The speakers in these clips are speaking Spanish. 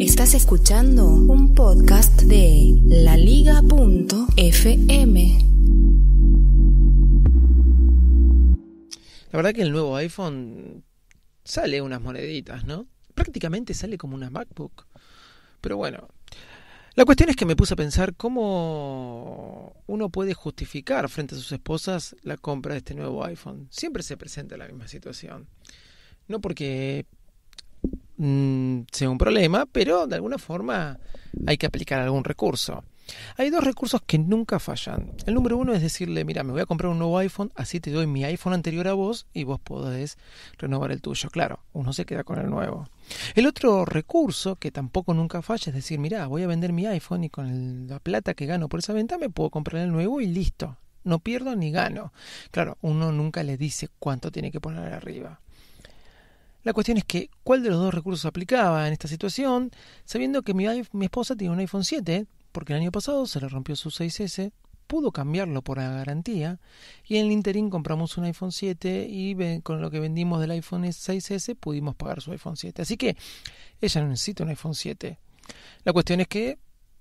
Estás escuchando un podcast de laliga.fm. La verdad que el nuevo iPhone sale unas moneditas, ¿no? Prácticamente sale como una MacBook. Pero bueno, la cuestión es que me puse a pensar cómo uno puede justificar frente a sus esposas la compra de este nuevo iPhone. Siempre se presenta la misma situación. No porque Mm, sea un problema, pero de alguna forma hay que aplicar algún recurso. Hay dos recursos que nunca fallan. El número uno es decirle, mira, me voy a comprar un nuevo iPhone, así te doy mi iPhone anterior a vos y vos podés renovar el tuyo. Claro, uno se queda con el nuevo. El otro recurso que tampoco nunca falla es decir, mira, voy a vender mi iPhone y con la plata que gano por esa venta me puedo comprar el nuevo y listo. No pierdo ni gano. Claro, uno nunca le dice cuánto tiene que poner arriba. La cuestión es que, ¿cuál de los dos recursos aplicaba en esta situación? Sabiendo que mi, esposa tiene un iPhone 7, porque el año pasado se le rompió su 6S, pudo cambiarlo por la garantía y en el interín compramos un iPhone 7 y con lo que vendimos del iPhone 6S pudimos pagar su iPhone 7. Así que ella no necesita un iPhone 7. La cuestión es que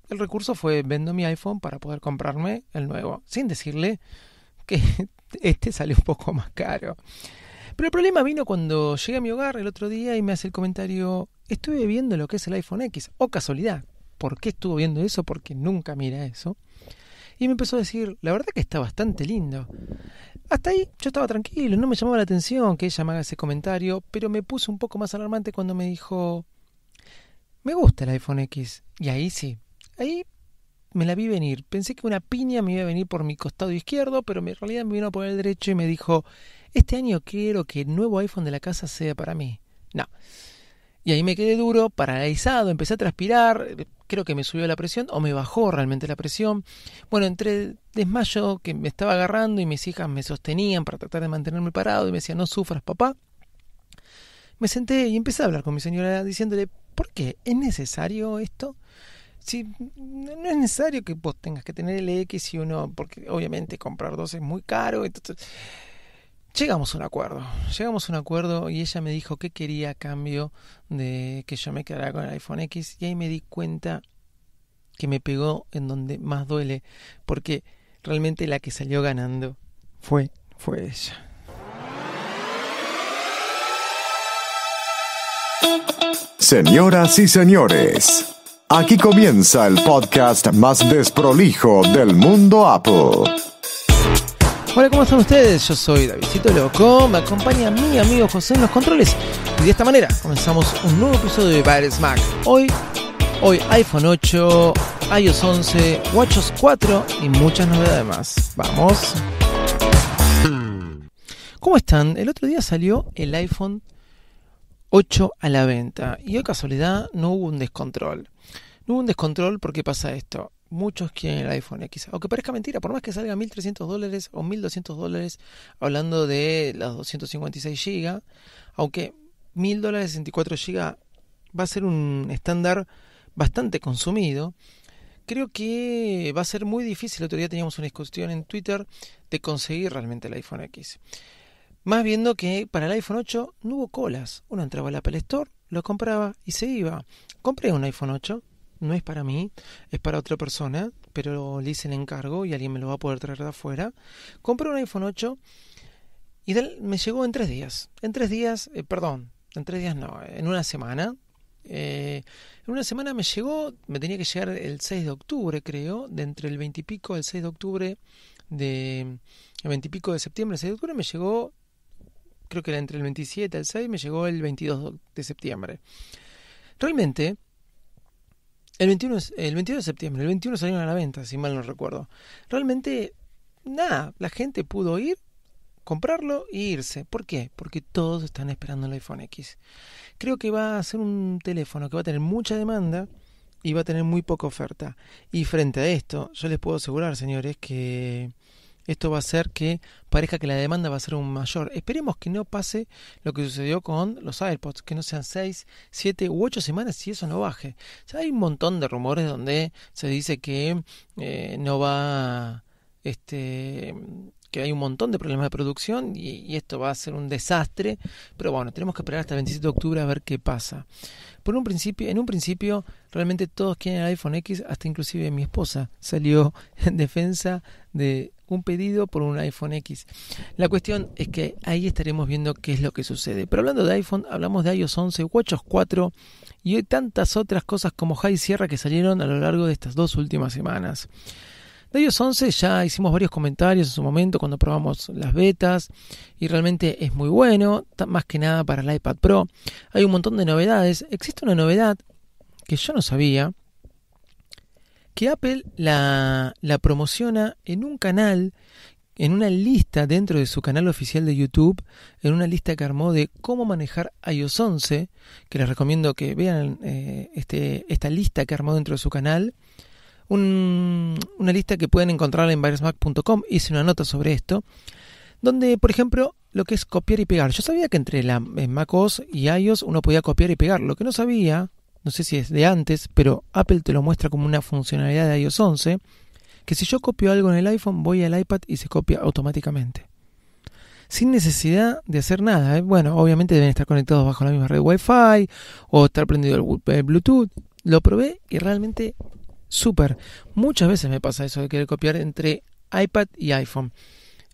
el recurso fue vendo mi iPhone para poder comprarme el nuevo, sin decirle que este sale un poco más caro. Pero el problema vino cuando llegué a mi hogar el otro día y me hace el comentario, estuve viendo lo que es el iPhone X. o oh, casualidad. ¿Por qué estuvo viendo eso? Porque nunca mira eso. Y me empezó a decir, la verdad que está bastante lindo. Hasta ahí yo estaba tranquilo, no me llamaba la atención que ella me haga ese comentario, pero me puso un poco más alarmante cuando me dijo, me gusta el iPhone X. Y ahí sí, ahí me la vi venir. Pensé que una piña me iba a venir por mi costado izquierdo, pero en realidad me vino por el derecho y me dijo, este año quiero que el nuevo iPhone de la casa sea para mí. No. Y ahí me quedé duro, paralizado, empecé a transpirar, creo que me subió la presión o me bajó realmente la presión. Bueno, entre desmayo que me estaba agarrando y mis hijas me sostenían para tratar de mantenerme parado y me decían, no sufras papá. Me senté y empecé a hablar con mi señora diciéndole, ¿por qué? ¿Es necesario esto? Sí, no es necesario que vos tengas que tener el X y uno, porque obviamente comprar dos es muy caro. Entonces, llegamos a un acuerdo. Llegamos a un acuerdo y ella me dijo que quería a cambio de que yo me quedara con el iPhone X y ahí me di cuenta que me pegó en donde más duele, porque realmente la que salió ganando fue fue ella. Señoras y señores, Aquí comienza el podcast más desprolijo del mundo Apple. Hola, ¿cómo están ustedes? Yo soy Davidcito Loco, me acompaña mi amigo José en los controles. Y de esta manera comenzamos un nuevo episodio de Bad Smack. Hoy, hoy iPhone 8, iOS 11, WatchOS 4 y muchas novedades más. Vamos. ¿Cómo están? El otro día salió el iPhone 8 a la venta. Y a casualidad no hubo un descontrol. No hubo un descontrol porque pasa esto. Muchos quieren el iPhone X. Aunque parezca mentira, por más que salga 1.300 dólares o 1.200 dólares, hablando de las 256 GB, aunque 1.000 dólares 64 GB va a ser un estándar bastante consumido, creo que va a ser muy difícil. El otro día teníamos una discusión en Twitter de conseguir realmente el iPhone X. Más viendo que para el iPhone 8 no hubo colas. Uno entraba al Apple Store, lo compraba y se iba. Compré un iPhone 8, no es para mí, es para otra persona, pero le hice el encargo y alguien me lo va a poder traer de afuera. Compré un iPhone 8 y me llegó en tres días. En tres días, eh, perdón, en tres días no, en una semana. Eh, en una semana me llegó, me tenía que llegar el 6 de octubre, creo, de entre el 20 y pico, el 6 de octubre de el 20 y pico de septiembre, el 6 de octubre me llegó creo que era entre el 27 al 6, me llegó el 22 de septiembre. Realmente, el 21, el 22 de septiembre, el 21 salió a la venta, si mal no recuerdo. Realmente, nada, la gente pudo ir, comprarlo e irse. ¿Por qué? Porque todos están esperando el iPhone X. Creo que va a ser un teléfono que va a tener mucha demanda y va a tener muy poca oferta. Y frente a esto, yo les puedo asegurar, señores, que esto va a hacer que parezca que la demanda va a ser un mayor. Esperemos que no pase lo que sucedió con los AirPods, que no sean 6, 7 u 8 semanas y eso no baje. hay un montón de rumores donde se dice que eh, no va este que hay un montón de problemas de producción y, esto va a ser un desastre, pero bueno, tenemos que esperar hasta el 27 de octubre a ver qué pasa. Por un principio, en un principio, realmente todos quieren el iPhone X, hasta inclusive mi esposa salió en defensa de un pedido por un iPhone X. La cuestión es que ahí estaremos viendo qué es lo que sucede. Pero hablando de iPhone, hablamos de iOS 11, WatchOS 4 y hay tantas otras cosas como High Sierra que salieron a lo largo de estas dos últimas semanas. De iOS 11 ya hicimos varios comentarios en su momento cuando probamos las betas y realmente es muy bueno, más que nada para el iPad Pro. Hay un montón de novedades. Existe una novedad que yo no sabía, que Apple la, promociona en un canal, en una lista dentro de su canal oficial de YouTube, en una lista que armó de cómo manejar iOS 11, que les recomiendo que vean eh, este, esta lista que armó dentro de su canal. una lista que pueden encontrar en virusmac.com, hice una nota sobre esto, donde, por ejemplo, lo que es copiar y pegar. Yo sabía que entre la, macOS y iOS uno podía copiar y pegar. Lo que no sabía no sé si es de antes, pero Apple te lo muestra como una funcionalidad de iOS 11, que si yo copio algo en el iPhone, voy al iPad y se copia automáticamente. Sin necesidad de hacer nada. ¿eh? Bueno, obviamente deben estar conectados bajo la misma red Wi-Fi o estar prendido el Bluetooth. Lo probé y realmente súper. Muchas veces me pasa eso de querer copiar entre iPad y iPhone.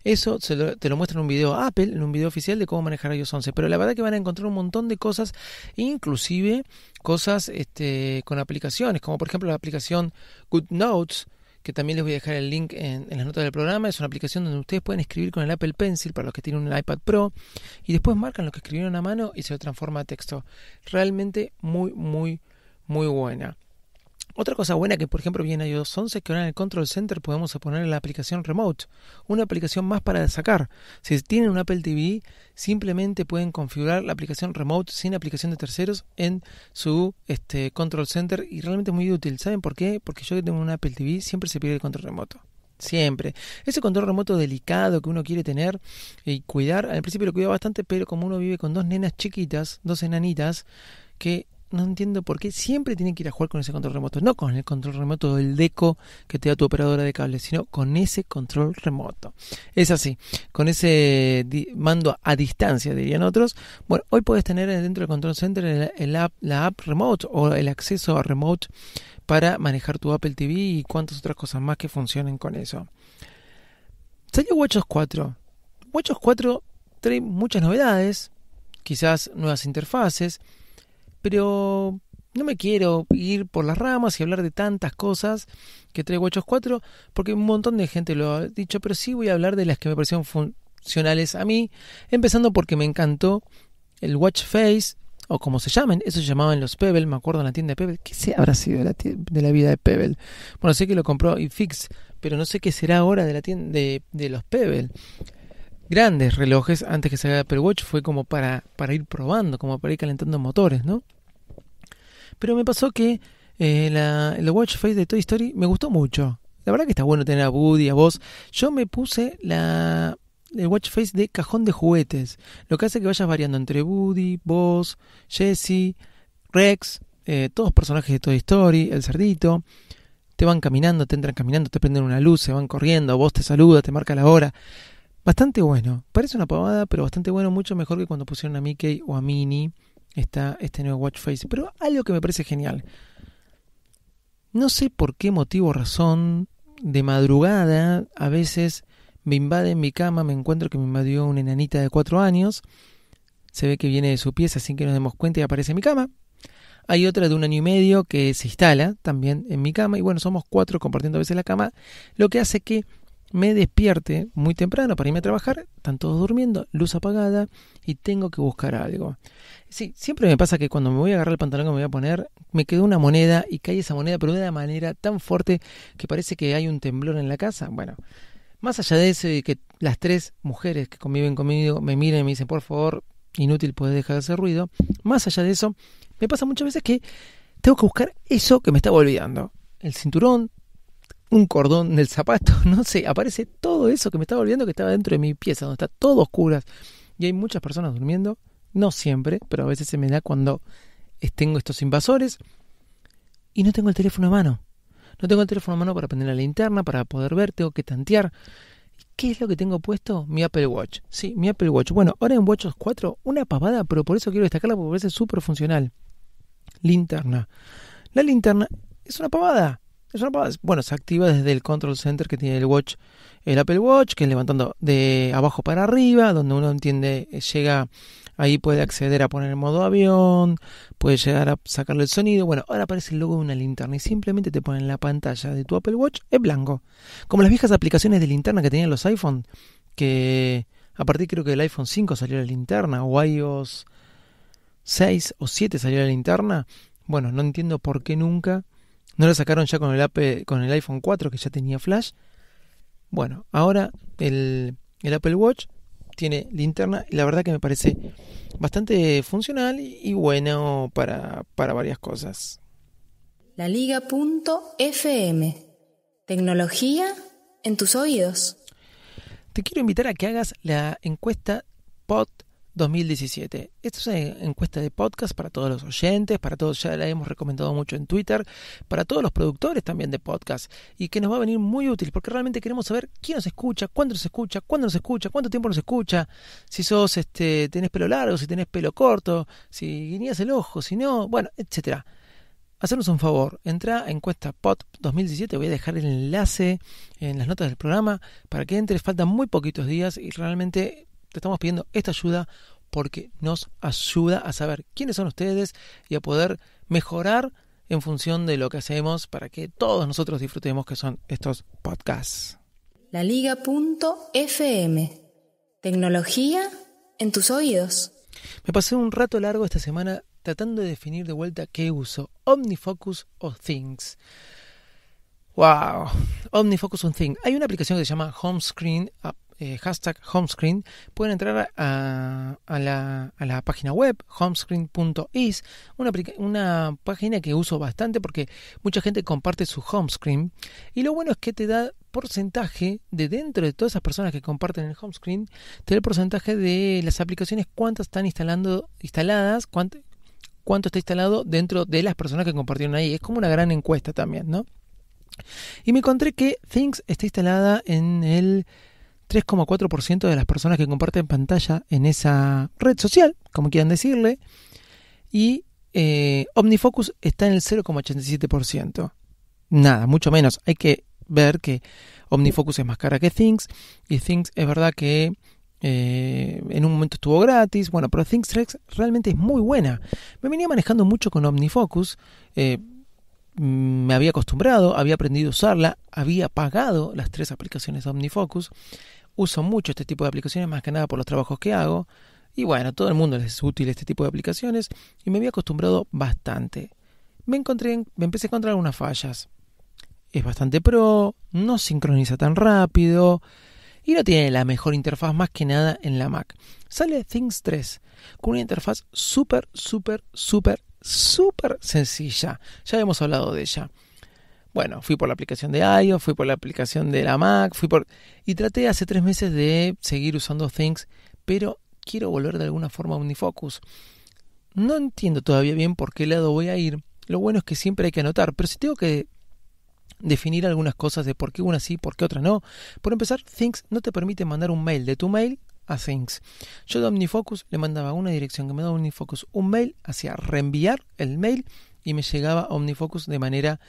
Eso lo, te lo muestra en un video Apple, en un video oficial de cómo manejar iOS 11. Pero la verdad que van a encontrar un montón de cosas, inclusive cosas este, con aplicaciones, como por ejemplo la aplicación Good Notes, que también les voy a dejar el link en, en, las notas del programa. Es una aplicación donde ustedes pueden escribir con el Apple Pencil para los que tienen un iPad Pro y después marcan lo que escribieron a mano y se lo transforma a texto. Realmente muy, muy, muy buena. Otra cosa buena que, por ejemplo, viene a iOS 11 es que ahora en el Control Center podemos poner la aplicación Remote, una aplicación más para sacar. Si tienen un Apple TV, simplemente pueden configurar la aplicación Remote sin aplicación de terceros en su este, Control Center y realmente es muy útil. ¿Saben por qué? Porque yo que tengo un Apple TV siempre se pierde el control remoto. Siempre. Ese control remoto delicado que uno quiere tener y cuidar, al principio lo cuidaba bastante, pero como uno vive con dos nenas chiquitas, dos enanitas, que no entiendo por qué siempre tienen que ir a jugar con ese control remoto. No con el control remoto del deco que te da tu operadora de cable, sino con ese control remoto. Es así, con ese mando a distancia, dirían otros. Bueno, hoy puedes tener dentro del Control Center el, la app remote o el acceso a remote para manejar tu Apple TV y cuántas otras cosas más que funcionen con eso. Salió WatchOS 4. WatchOS 4 trae muchas novedades, quizás nuevas interfaces pero no me quiero ir por las ramas y hablar de tantas cosas que traigo Watch 4, porque un montón de gente lo ha dicho, pero sí voy a hablar de las que me parecieron funcionales a mí, empezando porque me encantó el Watch Face, o como se llamen, eso se llamaban los Pebble, me acuerdo en la tienda de Pebble, ¿qué se habrá sido de la, de vida de Pebble? Bueno, sé que lo compró iFix, pero no sé qué será ahora de la tienda de, los Pebble grandes relojes antes que salga Apple Watch fue como para, para ir probando, como para ir calentando motores, ¿no? Pero me pasó que eh, el la, watch face de Toy Story me gustó mucho. La verdad que está bueno tener a Woody, a vos. Yo me puse la el watch face de cajón de juguetes. Lo que hace que vayas variando entre Woody, vos, Jesse, Rex, todos eh, todos personajes de Toy Story, el cerdito. Te van caminando, te entran caminando, te prenden una luz, se van corriendo, vos te saluda, te marca la hora. Bastante bueno. Parece una pavada, pero bastante bueno. Mucho mejor que cuando pusieron a Mickey o a Minnie está este nuevo watch face. Pero algo que me parece genial. No sé por qué motivo o razón, de madrugada a veces me invade en mi cama, me encuentro que me invadió una enanita de cuatro años. Se ve que viene de su pieza sin que nos demos cuenta y aparece en mi cama. Hay otra de un año y medio que se instala también en mi cama. Y bueno, somos cuatro compartiendo a veces la cama, lo que hace que me despierte muy temprano para irme a trabajar, están todos durmiendo, luz apagada y tengo que buscar algo. Sí, siempre me pasa que cuando me voy a agarrar el pantalón que me voy a poner, me queda una moneda y cae esa moneda, pero de una manera tan fuerte que parece que hay un temblor en la casa. Bueno, más allá de eso y que las tres mujeres que conviven conmigo me miren y me dicen, por favor, inútil, puedes dejar de hacer ruido. Más allá de eso, me pasa muchas veces que tengo que buscar eso que me estaba olvidando. El cinturón, un cordón del zapato, no sé, aparece todo eso que me estaba olvidando que estaba dentro de mi pieza, donde está todo oscuras y hay muchas personas durmiendo, no siempre, pero a veces se me da cuando tengo estos invasores y no tengo el teléfono a mano. No tengo el teléfono a mano para prender la linterna, para poder ver, tengo que tantear. ¿Qué es lo que tengo puesto? Mi Apple Watch. Sí, mi Apple Watch. Bueno, ahora en WatchOS 4, una pavada, pero por eso quiero destacarla porque parece súper funcional. Linterna. La linterna es una pavada bueno, se activa desde el control center que tiene el watch, el Apple Watch, que es levantando de abajo para arriba, donde uno entiende, eh, llega, ahí puede acceder a poner el modo avión, puede llegar a sacarle el sonido. Bueno, ahora aparece el logo de una linterna y simplemente te ponen la pantalla de tu Apple Watch, es blanco. Como las viejas aplicaciones de linterna que tenían los iPhone, que a partir creo que el iPhone 5 salió la linterna, o iOS 6 o 7 salió la linterna. Bueno, no entiendo por qué nunca no lo sacaron ya con el, Apple, con el iPhone 4 que ya tenía flash. Bueno, ahora el, Apple Watch tiene linterna y la verdad que me parece bastante funcional y bueno para, varias cosas. La Liga.fm Tecnología en tus oídos. Te quiero invitar a que hagas la encuesta Pod. 2017. Esta es una eh, encuesta de podcast para todos los oyentes, para todos, ya la hemos recomendado mucho en Twitter, para todos los productores también de podcast y que nos va a venir muy útil porque realmente queremos saber quién nos escucha, cuándo nos escucha, cuándo nos escucha, cuánto tiempo nos escucha, si sos, este, tenés pelo largo, si tenés pelo corto, si guiñas el ojo, si no, bueno, etcétera. Hacernos un favor, entra a encuesta pod 2017, voy a dejar el enlace en las notas del programa para que entre, faltan muy poquitos días y realmente te estamos pidiendo esta ayuda porque nos ayuda a saber quiénes son ustedes y a poder mejorar en función de lo que hacemos para que todos nosotros disfrutemos que son estos podcasts. La Tecnología en tus oídos. Me pasé un rato largo esta semana tratando de definir de vuelta qué uso, OmniFocus o Things. Wow, OmniFocus o Things. Hay una aplicación que se llama Home Screen eh, hashtag homescreen, pueden entrar a, la, a la, página web homescreen.is, una, página que uso bastante porque mucha gente comparte su homescreen y lo bueno es que te da porcentaje de dentro de todas esas personas que comparten el Homescreen te da el porcentaje de las aplicaciones, cuántas están instalando, instaladas, cuánto, cuánto está instalado dentro de las personas que compartieron ahí. Es como una gran encuesta también, ¿no? Y me encontré que Things está instalada en el 3,4% de las personas que comparten pantalla en esa red social, como quieran decirle, y eh, OmniFocus está en el 0,87%. Nada, mucho menos. Hay que ver que OmniFocus es más cara que Things, y Things es verdad que eh, en un momento estuvo gratis, bueno, pero Things ThinkStrex realmente es muy buena. Me venía manejando mucho con OmniFocus. Eh, me había acostumbrado, había aprendido a usarla, había pagado las tres aplicaciones OmniFocus. Uso mucho este tipo de aplicaciones, más que nada por los trabajos que hago. Y bueno, todo el mundo les es útil este tipo de aplicaciones y me había acostumbrado bastante. Me, encontré, me empecé a encontrar algunas fallas. Es bastante pro, no sincroniza tan rápido y no tiene la mejor interfaz más que nada en la Mac. Sale Things 3 con una interfaz súper, súper, súper súper sencilla. Ya hemos hablado de ella. Bueno, fui por la aplicación de iOS, fui por la aplicación de la Mac, fui por... Y traté hace tres meses de seguir usando Things, pero quiero volver de alguna forma a Unifocus. No entiendo todavía bien por qué lado voy a ir. Lo bueno es que siempre hay que anotar, pero si tengo que definir algunas cosas de por qué una sí, por qué otra no. Por empezar, Things no te permite mandar un mail de tu mail a things. Yo de OmniFocus le mandaba una dirección que me da OmniFocus un mail, hacía reenviar el mail y me llegaba OmniFocus de manera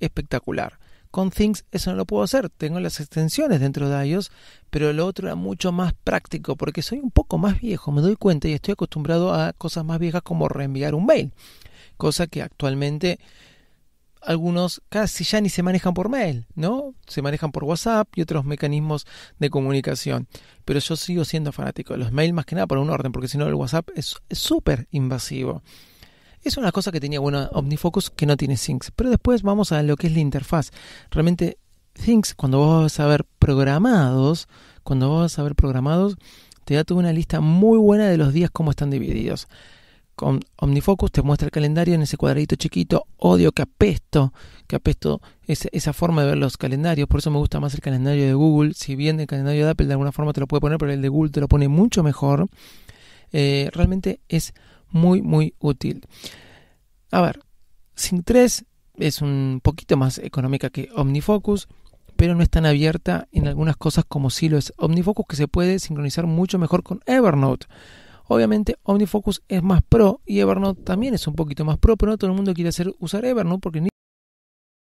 espectacular. Con Things eso no lo puedo hacer, tengo las extensiones dentro de iOS, pero lo otro era mucho más práctico porque soy un poco más viejo, me doy cuenta y estoy acostumbrado a cosas más viejas como reenviar un mail, cosa que actualmente algunos casi ya ni se manejan por mail, ¿no? Se manejan por WhatsApp y otros mecanismos de comunicación. Pero yo sigo siendo fanático de los mail, más que nada por un orden, porque si no el WhatsApp es súper invasivo. Es una cosa que tenía bueno OmniFocus que no tiene Things. Pero después vamos a lo que es la interfaz. Realmente Things, cuando vas a ver programados, cuando vas a ver programados, te da toda una lista muy buena de los días cómo están divididos con OmniFocus te muestra el calendario en ese cuadradito chiquito. Odio que apesto, que apesto esa, forma de ver los calendarios. Por eso me gusta más el calendario de Google. Si bien el calendario de Apple de alguna forma te lo puede poner, pero el de Google te lo pone mucho mejor. Eh, realmente es muy, muy útil. A ver, Sync 3 es un poquito más económica que OmniFocus pero no es tan abierta en algunas cosas como si lo es OmniFocus, que se puede sincronizar mucho mejor con Evernote. Obviamente OmniFocus es más pro y Evernote también es un poquito más pro, pero no todo el mundo quiere hacer, usar Evernote porque ni